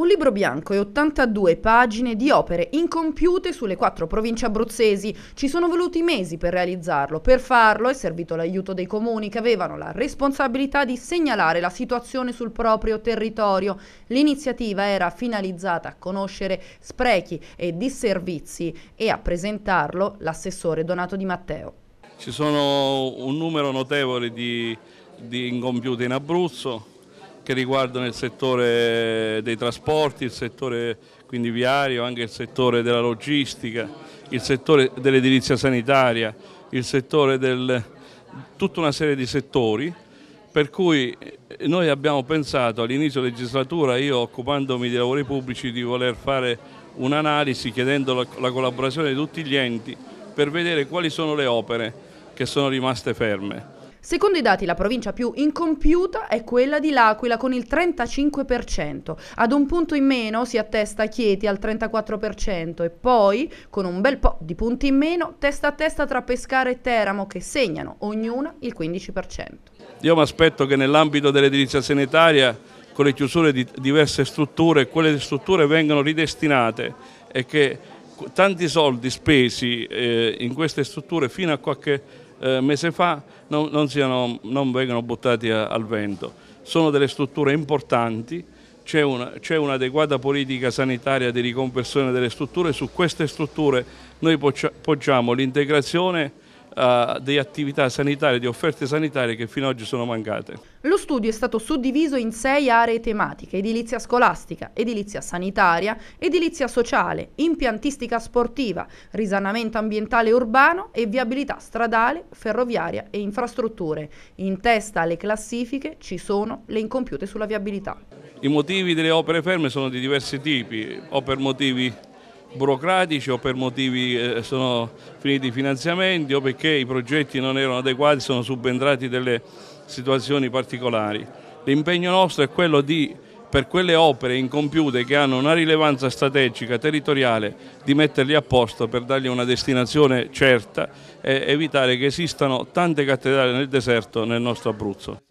Un libro bianco e 82 pagine di opere incompiute sulle quattro province abruzzesi. Ci sono voluti mesi per realizzarlo. Per farlo è servito l'aiuto dei comuni che avevano la responsabilità di segnalare la situazione sul proprio territorio. L'iniziativa era finalizzata a conoscere sprechi e disservizi e a presentarlo l'assessore Donato Di Matteo. Ci sono un numero notevole di, di incompiute in Abruzzo, che riguardano il settore dei trasporti, il settore quindi viario, anche il settore della logistica, il settore dell'edilizia sanitaria, il settore del tutta una serie di settori per cui eh, noi abbiamo pensato all'inizio legislatura io occupandomi di lavori pubblici di voler fare un'analisi chiedendo la, la collaborazione di tutti gli enti per vedere quali sono le opere che sono rimaste ferme Secondo i dati, la provincia più incompiuta è quella di L'Aquila con il 35%. Ad un punto in meno si attesta Chieti al 34% e poi, con un bel po' di punti in meno, testa a testa tra Pescara e Teramo che segnano ognuna il 15%. Io mi aspetto che nell'ambito dell'edilizia sanitaria con le chiusure di diverse strutture, quelle strutture vengano ridestinate e che tanti soldi spesi eh, in queste strutture fino a qualche eh, mese fa non, non, siano, non vengano buttati a, al vento. Sono delle strutture importanti, c'è, un'adeguata un politica sanitaria di riconversione delle strutture, su queste strutture noi poggiamo l'integrazione uh, di attività sanitarie, di offerte sanitarie che fino ad oggi sono mancate. Lo studio è stato suddiviso in sei aree tematiche, edilizia scolastica, edilizia sanitaria, edilizia sociale, impiantistica sportiva, risanamento ambientale urbano e viabilità stradale, ferroviaria e infrastrutture. In testa alle classifiche ci sono le incompiute sulla viabilità. I motivi delle opere ferme sono di diversi tipi, o per motivi burocratici o per motivi eh, sono finiti i finanziamenti o perché i progetti non erano adeguati, sono subentrati delle situazioni particolari. L'impegno nostro è quello di, per quelle opere incompiute che hanno una rilevanza strategica, territoriale, di metterli a posto per dargli una destinazione certa e evitare che esistano tante cattedrali nel deserto nel nostro Abruzzo.